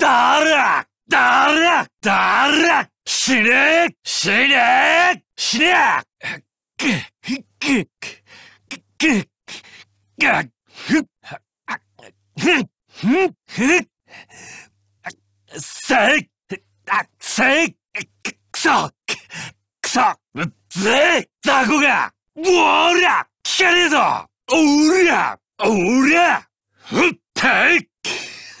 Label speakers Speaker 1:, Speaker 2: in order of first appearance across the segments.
Speaker 1: だらだらだら死ね死ね死ねぐっぐっぐっぐっぐっふっふっっいっせっくっくっうっぜ雑魚がおら聞かねえぞおらおらふっていええ。は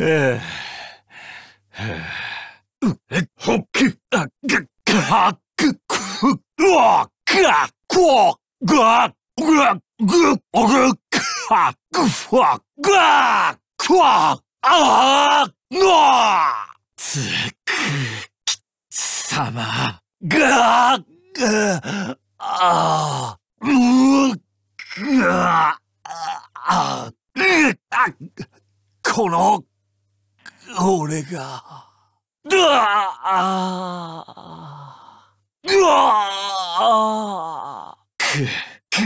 Speaker 1: え。え、ほっあ、が、か、は、く、く、わ、か、こ、が、ぐ、おぐ、か、ふわ、が、くわ、あ、の、つく、き、さま、が、あ、あ、あ、この、
Speaker 2: 俺が。
Speaker 1: うわあうわあくく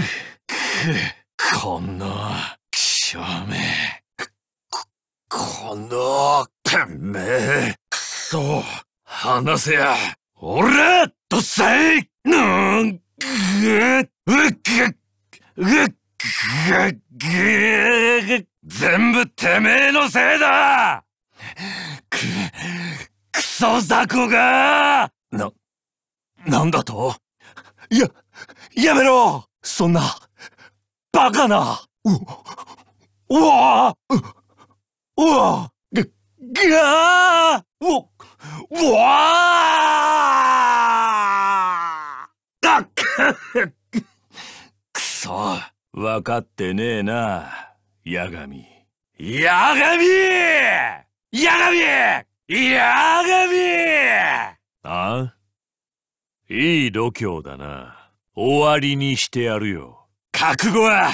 Speaker 1: くこのくしここのてめえくそ話せや俺とせいなんぐうくうくぐ全部てめえのせいだくソザがな、なんだとや、やめろそんな、バカなう、うわうわぐ、ぐわう、うわ
Speaker 2: あくそ、わかってねえな、八神。ヤガミ神やがみあいい度胸だな。終わりにしてやるよ。覚悟は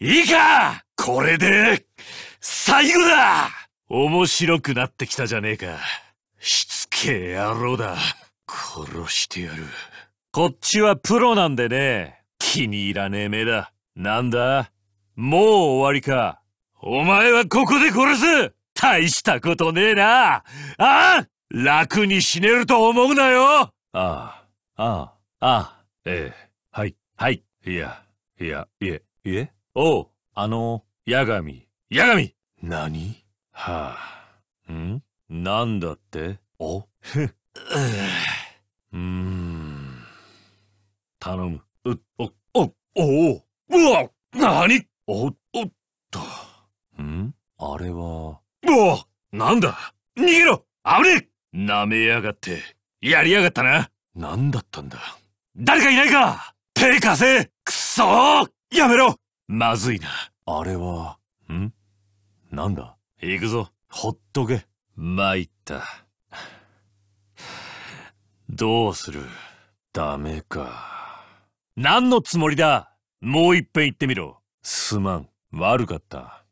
Speaker 2: いいかこれで、最後だ面白くなってきたじゃねえか。しつけ野郎だ。殺してやる。こっちはプロなんでね。気に入らねえ目だ。なんだもう終わりか。お前はここで殺す大したことねえな。ああ楽に死ねると思うなよああ、ああ、ああ、ええ、はい、はい、いや、いや、いえ、いえ、おう、あの、八神、八神何はあ、んなんだっておふ うーん、頼む、う、お、お、おおうわなにお、おっと、んあれは、おおなんだ逃げろ危ねえ舐めやがって。やりやがったな。何だったんだ誰かいないか手貸せくそーやめろまずいな。あれは、んなんだ行くぞ。ほっとけ。参った。どうするダメか。何のつもりだもう一遍言ってみろ。すまん。悪かった。